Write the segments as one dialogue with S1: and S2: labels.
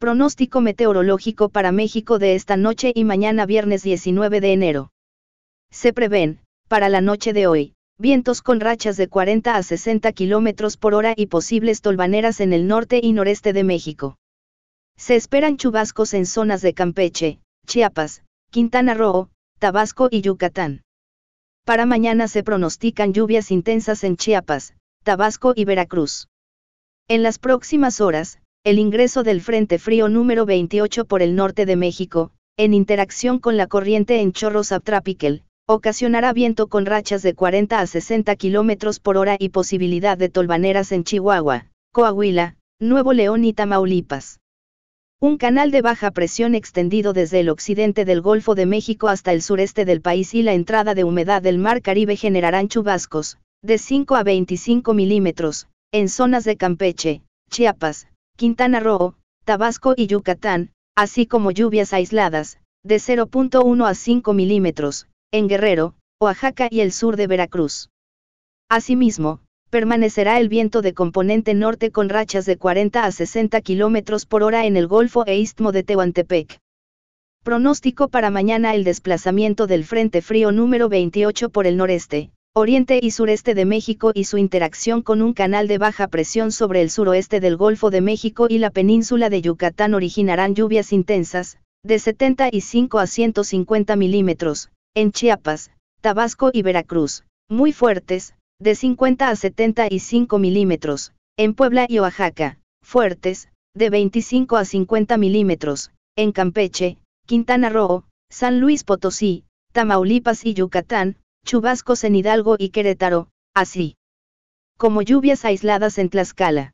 S1: Pronóstico meteorológico para México de esta noche y mañana viernes 19 de enero. Se prevén, para la noche de hoy, vientos con rachas de 40 a 60 kilómetros por hora y posibles tolvaneras en el norte y noreste de México. Se esperan chubascos en zonas de Campeche, Chiapas, Quintana Roo, Tabasco y Yucatán. Para mañana se pronostican lluvias intensas en Chiapas, Tabasco y Veracruz. En las próximas horas, el ingreso del Frente Frío número 28 por el norte de México, en interacción con la corriente en Chorro subtropical, ocasionará viento con rachas de 40 a 60 kilómetros por hora y posibilidad de tolvaneras en Chihuahua, Coahuila, Nuevo León y Tamaulipas. Un canal de baja presión extendido desde el occidente del Golfo de México hasta el sureste del país y la entrada de humedad del Mar Caribe generarán chubascos, de 5 a 25 milímetros, en zonas de Campeche, Chiapas, Quintana Roo, Tabasco y Yucatán, así como lluvias aisladas, de 0.1 a 5 milímetros, en Guerrero, Oaxaca y el sur de Veracruz. Asimismo, permanecerá el viento de componente norte con rachas de 40 a 60 kilómetros por hora en el Golfo e Istmo de Tehuantepec. Pronóstico para mañana el desplazamiento del Frente Frío número 28 por el noreste, oriente y sureste de México y su interacción con un canal de baja presión sobre el suroeste del Golfo de México y la península de Yucatán originarán lluvias intensas, de 75 a 150 milímetros, en Chiapas, Tabasco y Veracruz, muy fuertes, de 50 a 75 milímetros, en Puebla y Oaxaca, fuertes, de 25 a 50 milímetros, en Campeche, Quintana Roo, San Luis Potosí, Tamaulipas y Yucatán, chubascos en Hidalgo y Querétaro, así como lluvias aisladas en Tlaxcala.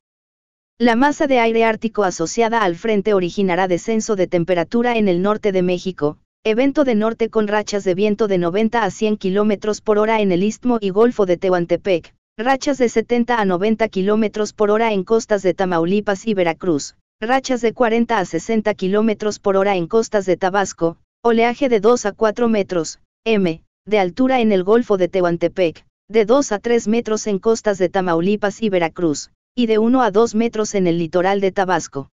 S1: La masa de aire ártico asociada al frente originará descenso de temperatura en el norte de México, evento de norte con rachas de viento de 90 a 100 km por hora en el istmo y golfo de Tehuantepec, rachas de 70 a 90 km por hora en costas de Tamaulipas y Veracruz, rachas de 40 a 60 km por hora en costas de Tabasco, oleaje de 2 a 4 metros, m, de altura en el Golfo de Tehuantepec, de 2 a 3 metros en costas de Tamaulipas y Veracruz, y de 1 a 2 metros en el litoral de Tabasco.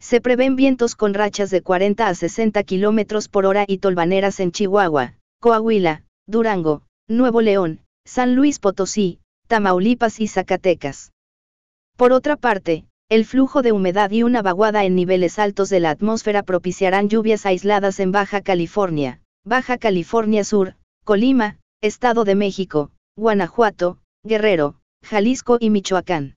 S1: Se prevén vientos con rachas de 40 a 60 kilómetros por hora y tolvaneras en Chihuahua, Coahuila, Durango, Nuevo León, San Luis Potosí, Tamaulipas y Zacatecas. Por otra parte, el flujo de humedad y una vaguada en niveles altos de la atmósfera propiciarán lluvias aisladas en Baja California, Baja California Sur, Colima, Estado de México, Guanajuato, Guerrero, Jalisco y Michoacán.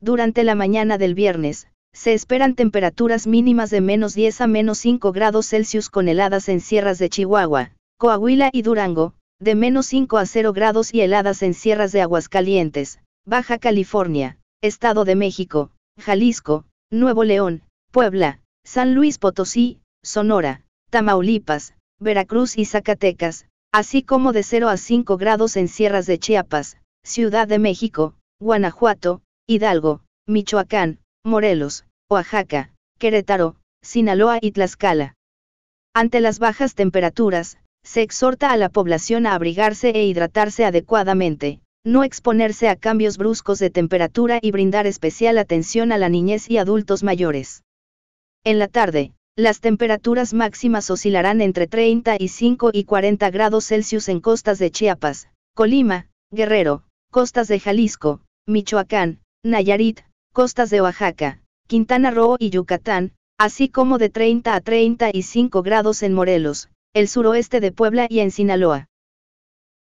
S1: Durante la mañana del viernes, se esperan temperaturas mínimas de menos 10 a menos 5 grados Celsius con heladas en sierras de Chihuahua, Coahuila y Durango, de menos 5 a 0 grados y heladas en sierras de Aguascalientes, Baja California, Estado de México, Jalisco, Nuevo León, Puebla, San Luis Potosí, Sonora, Tamaulipas, Veracruz y Zacatecas, así como de 0 a 5 grados en sierras de Chiapas, Ciudad de México, Guanajuato, Hidalgo, Michoacán, Morelos, Oaxaca, Querétaro, Sinaloa y Tlaxcala. Ante las bajas temperaturas, se exhorta a la población a abrigarse e hidratarse adecuadamente, no exponerse a cambios bruscos de temperatura y brindar especial atención a la niñez y adultos mayores. En la tarde, las temperaturas máximas oscilarán entre 35 y 40 grados Celsius en costas de Chiapas, Colima, Guerrero, costas de Jalisco, Michoacán, Nayarit, costas de Oaxaca, Quintana Roo y Yucatán, así como de 30 a 35 grados en Morelos, el suroeste de Puebla y en Sinaloa.